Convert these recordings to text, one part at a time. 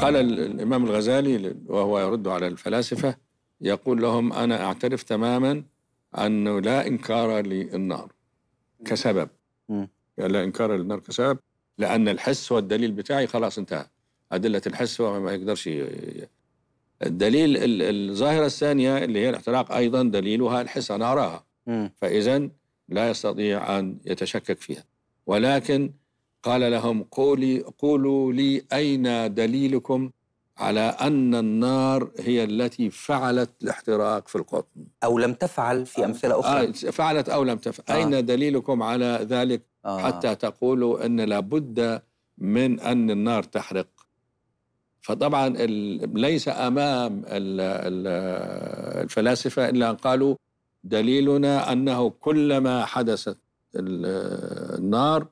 قال الإمام الغزالي وهو يرد على الفلاسفة يقول لهم أنا أعترف تماما أنه لا إنكار للنار كسبب لا إنكار للنار كسبب لأن الحس والدليل بتاعي خلاص انتهى أدلة الحس هو ما يقدرش الدليل الظاهرة الثانية اللي هي الاحتراق أيضا دليلها الحس أنا أراها فإذا لا يستطيع أن يتشكك فيها ولكن قال لهم قولي قولوا لي أين دليلكم على أن النار هي التي فعلت الاحتراق في القطن أو لم تفعل في أمثلة أخرى آه فعلت أو لم تفعل آه. أين دليلكم على ذلك آه. حتى تقولوا أن لابد من أن النار تحرق فطبعا ليس أمام الفلاسفة إلا أن قالوا دليلنا أنه كلما حدثت النار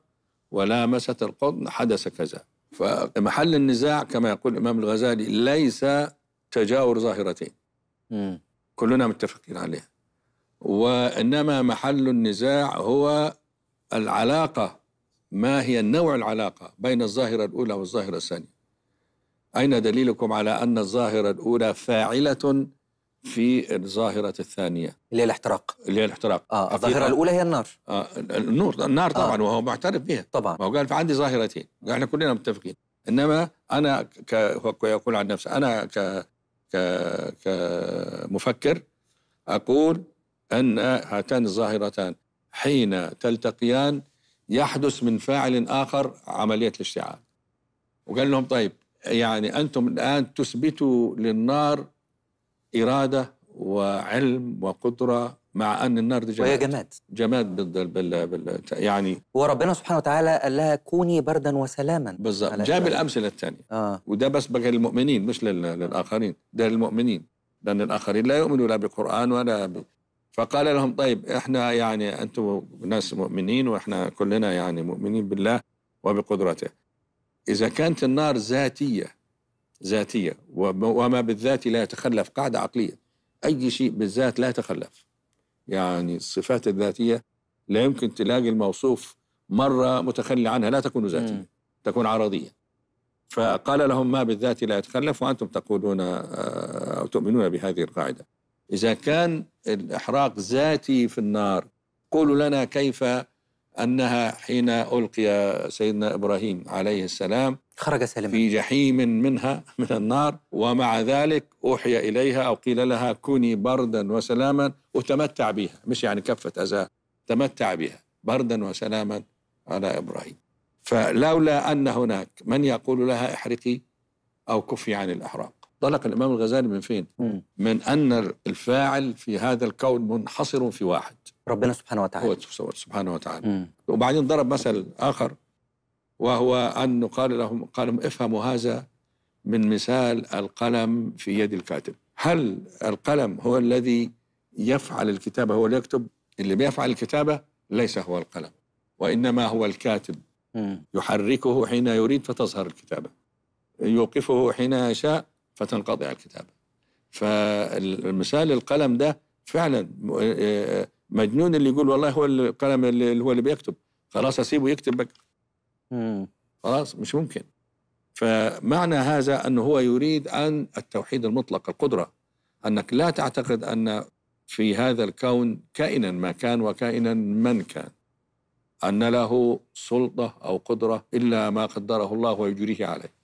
ولامست القطن حدث كذا فمحل النزاع كما يقول الإمام الغزالي ليس تجاور ظاهرتين كلنا متفقين عليها وإنما محل النزاع هو العلاقة ما هي نوع العلاقة بين الظاهرة الأولى والظاهرة الثانية أين دليلكم على أن الظاهرة الأولى فاعلة في الظاهرة الثانية اللي هي الاحتراق اللي هي الاحتراق آه الظاهرة الأولى هي النار آه النور النار آه. طبعا آه. وهو معترف بها طبعا وهو قال عندي ظاهرتين احنا كلنا متفقين إنما أنا ك... يقول عن نفسه أنا ك... ك... كمفكر أقول أن هاتان الظاهرتان حين تلتقيان يحدث من فاعل آخر عملية الاشتعال وقال لهم طيب يعني أنتم الآن تثبتوا للنار اراده وعلم وقدره مع ان النار دي جماد وهي جماد جماد بال بال بال يعني وربنا سبحانه وتعالى قال لها كوني بردا وسلاما بالظبط جاب الامثله الثانيه آه. وده بس بقى للمؤمنين مش للاخرين ده للمؤمنين لان الاخرين لا يؤمنوا لا بالقران ولا ب... فقال لهم طيب احنا يعني انتم ناس مؤمنين واحنا كلنا يعني مؤمنين بالله وبقدرته اذا كانت النار ذاتيه ذاتية وما بالذات لا يتخلف قاعدة عقلية أي شيء بالذات لا يتخلف يعني الصفات الذاتية لا يمكن تلاقي الموصوف مرة متخلي عنها لا تكون ذاتية م. تكون عرضية فقال لهم ما بالذات لا يتخلف وأنتم تقولون آه، أو تؤمنون بهذه القاعدة إذا كان الإحراق ذاتي في النار قولوا لنا كيف أنها حين ألقي سيدنا إبراهيم عليه السلام خرج سلمة. في جحيم منها من النار ومع ذلك أوحي إليها أو قيل لها كوني بردا وسلاما وتمتع بها مش يعني كفة أذاها تمتع بها بردا وسلاما على إبراهيم فلولا أن هناك من يقول لها احرقي أو كفي عن الإحرام انطلق الامام الغزالي من فين؟ مم. من ان الفاعل في هذا الكون منحصر في واحد ربنا سبحانه وتعالى هو سبحانه وتعالى مم. وبعدين ضرب مثل اخر وهو انه قال لهم قال لهم افهموا هذا من مثال القلم في يد الكاتب هل القلم هو الذي يفعل الكتابه هو اللي يكتب اللي بيفعل الكتابه ليس هو القلم وانما هو الكاتب مم. يحركه حين يريد فتظهر الكتابه يوقفه حين يشاء فتنقضي على الكتابه فالمثال القلم ده فعلا مجنون اللي يقول والله هو القلم اللي هو اللي بيكتب خلاص اسيبه يكتب بك خلاص مش ممكن فمعنى هذا انه هو يريد ان التوحيد المطلق القدره انك لا تعتقد ان في هذا الكون كائنا ما كان وكائنا من كان ان له سلطه او قدره الا ما قدره الله ويجريه عليه